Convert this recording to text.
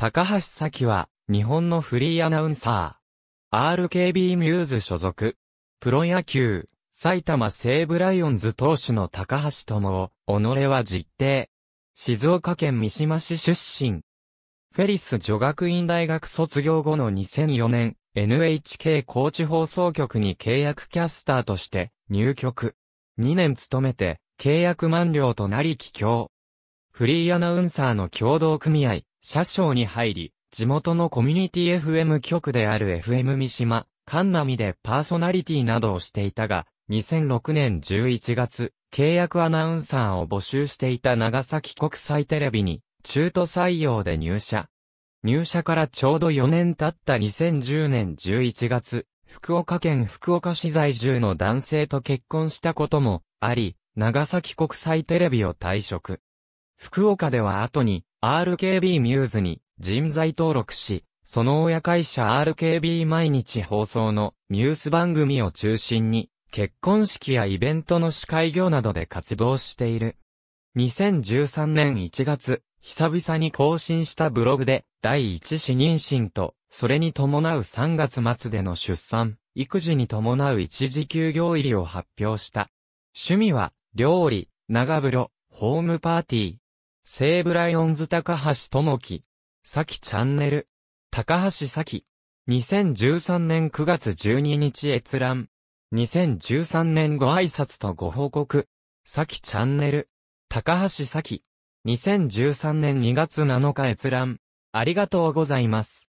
高橋咲は、日本のフリーアナウンサー。RKB ミューズ所属。プロ野球、埼玉西武ライオンズ投手の高橋智夫、己は実定。静岡県三島市出身。フェリス女学院大学卒業後の2004年、NHK 高知放送局に契約キャスターとして入局。2年勤めて、契約満了となり帰郷。フリーアナウンサーの共同組合、車掌に入り、地元のコミュニティ FM 局である FM 三島、カンナミでパーソナリティなどをしていたが、2006年11月、契約アナウンサーを募集していた長崎国際テレビに、中途採用で入社。入社からちょうど4年経った2010年11月、福岡県福岡市在住の男性と結婚したこともあり、長崎国際テレビを退職。福岡では後に RKB ミューズに人材登録し、その親会社 RKB 毎日放送のニュース番組を中心に、結婚式やイベントの司会業などで活動している。2013年1月、久々に更新したブログで、第一子妊娠と、それに伴う3月末での出産、育児に伴う一時休業入りを発表した。趣味は、料理、長風呂、ホームパーティー、西武ライオンズ高橋智樹。さきチャンネル。高橋さき、2013年9月12日閲覧。2013年ご挨拶とご報告。さきチャンネル。高橋さき、2013年2月7日閲覧。ありがとうございます。